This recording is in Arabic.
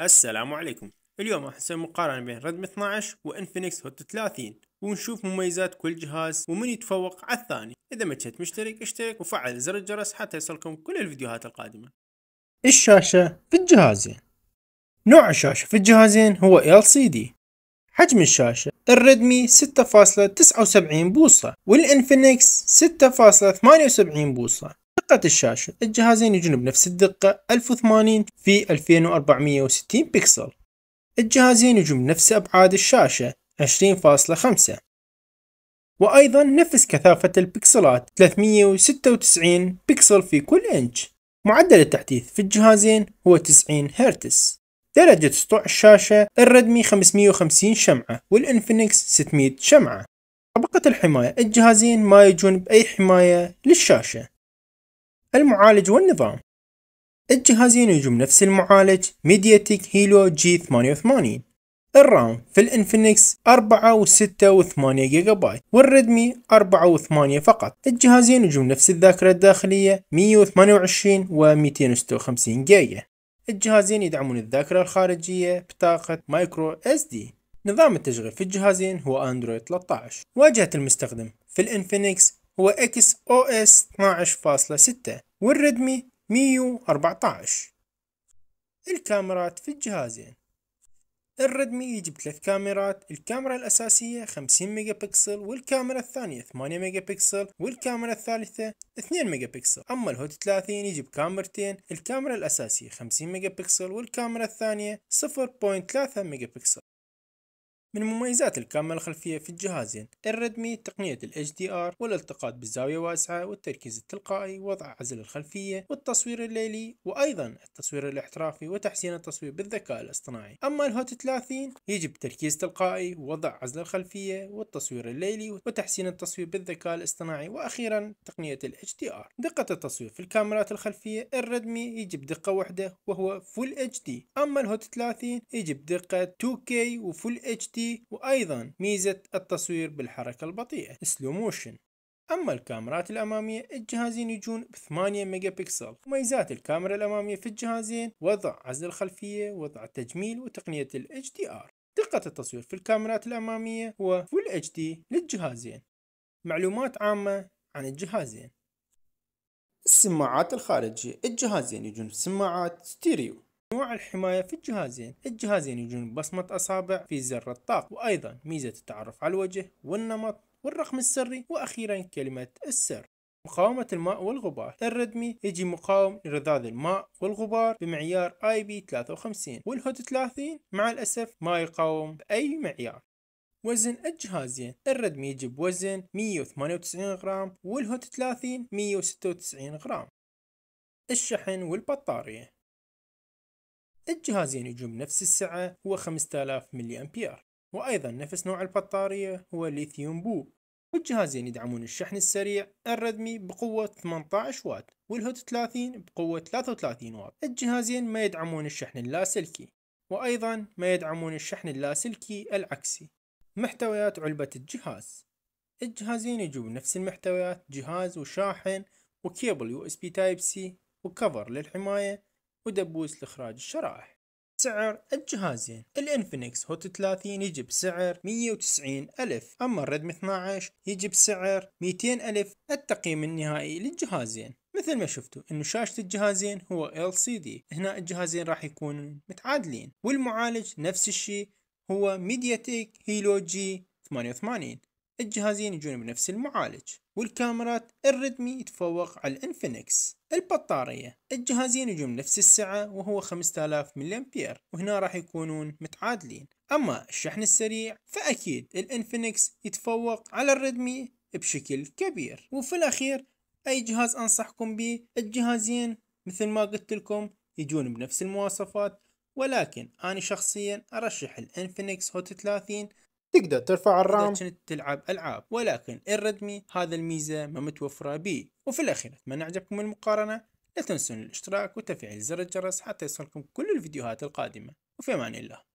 السلام عليكم اليوم راح نسوي مقارنة بين ريدمي 12 وانفينكس هوت 30 ونشوف مميزات كل جهاز ومن يتفوق على الثاني إذا ما كنت مشترك اشترك وفعل زر الجرس حتى يصلكم كل الفيديوهات القادمة الشاشة في الجهازين نوع الشاشة في الجهازين هو LCD حجم الشاشة الريدمي 6.79 بوصة والانفينكس 6.78 بوصة دقة الشاشة الجهازين يجون بنفس الدقة 1080 في 2460 بكسل الجهازين يجون بنفس أبعاد الشاشة 20.5 وأيضا نفس كثافة البكسلات 396 بكسل في كل إنش معدل التحديث في الجهازين هو 90 هرتز درجة سطوع الشاشة الردمي 550 شمعة والإنفينكس 600 شمعة طبقة الحماية الجهازين ما يجون بأي حماية للشاشة المعالج والنظام الجهازين يجوا نفس المعالج ميدياتيك هيلو جي 88 الرام في الانفينكس 4 و 6 و 8 جيجا بايت والريدمي 4 و 8 فقط الجهازين يجوا نفس الذاكرة الداخلية 128 و 256 جيجا الجهازين يدعمون الذاكرة الخارجية بطاقة مايكرو اس دي نظام التشغيل في الجهازين هو اندرويد 13 واجهة المستخدم في الانفينكس هو اكس او اس 12.6 والريدمي 114 الكاميرات في الجهازين الريدمي يجي بثلاث كاميرات الكاميرا الأساسية 50 ميجا بكسل والكاميرا الثانية 8 ميجا بكسل والكاميرا الثالثة 2 ميجا بكسل أما الهوت 30 يجي بكاميرتين الكاميرا الأساسية 50 ميجا بكسل والكاميرا الثانية 0.3 ميجا بكسل من مميزات الكاميرا الخلفية في الجهازين الريدمي تقنية ال HDR والالتقاط بالزاوية واسعة والتركيز التلقائي وضع عزل الخلفية والتصوير الليلي وأيضا التصوير الاحترافي وتحسين التصوير بالذكاء الاصطناعي أما الهوت 30 يجب تركيز تلقائي ووضع عزل الخلفية والتصوير الليلي وتحسين التصوير بالذكاء الاصطناعي وأخيرا تقنية ال HDR دقة التصوير في الكاميرات الخلفية الريدمي يجب دقة واحدة وهو Full HD أما الهوت 30 يجب دقة 2K وفول HD وأيضا ميزة التصوير بالحركة البطيئة سلو موشن أما الكاميرات الأمامية الجهازين يجون ب 8 ميجا بكسل وميزات الكاميرا الأمامية في الجهازين وضع عزل الخلفية وضع التجميل وتقنية ال HDR دقة التصوير في الكاميرات الأمامية هو Full HD للجهازين معلومات عامة عن الجهازين السماعات الخارجية الجهازين يجون سماعات ستيريو نوع الحماية في الجهازين الجهازين يجون بصمة أصابع في زر الطاق وأيضا ميزة التعرف على الوجه والنمط والرقم السري وأخيرا كلمة السر مقاومة الماء والغبار الردمي يجي مقاوم لرذاذ الماء والغبار بمعيار اي بي 53 والهوت 30 مع الأسف ما يقاوم بأي معيار وزن الجهازين الردمي يجي بوزن 198 غرام والهوت 30 196 غرام الشحن والبطارية الجهازين يعني يجون بنفس السعة هو 5000 ملي أمبير وأيضا نفس نوع البطارية هو ليثيوم بو والجهازين يعني يدعمون الشحن السريع الردمي بقوة 18 وات والهوت 30 بقوة 33 وات الجهازين يعني ما يدعمون الشحن اللاسلكي وأيضا ما يدعمون الشحن اللاسلكي العكسي محتويات علبة الجهاز الجهازين يجوا نفس المحتويات جهاز وشاحن وكيبل USB Type-C وكفر للحماية ودبوس لإخراج الشرائح سعر الجهازين الانفينكس هوت 30 يجي بسعر 190 ألف أما الريدمي 12 يجي بسعر 200 ألف التقييم النهائي للجهازين مثل ما شفتوا انه شاشة الجهازين هو LCD هنا الجهازين راح يكون متعادلين والمعالج نفس الشيء هو ميديا تيك هيلو جي 88 الجهازين يجون بنفس المعالج والكاميرات الريدمي يتفوق على الانفينكس البطارية الجهازين يجون نفس السعة وهو 5000 ملي امبير وهنا راح يكونون متعادلين اما الشحن السريع فاكيد الانفينكس يتفوق على الريدمي بشكل كبير وفي الاخير اي جهاز انصحكم به الجهازين مثل ما قلت لكم يجون بنفس المواصفات ولكن انا شخصيا ارشح الانفينكس هوت 30 تقدر ترفع الرام عشان تلعب العاب ولكن الريدمي هذا الميزه ما متوفره به وفي الاخير اتمنى عجبكم المقارنه لا تنسون الاشتراك وتفعيل زر الجرس حتى يصلكم كل الفيديوهات القادمه وفي امان الله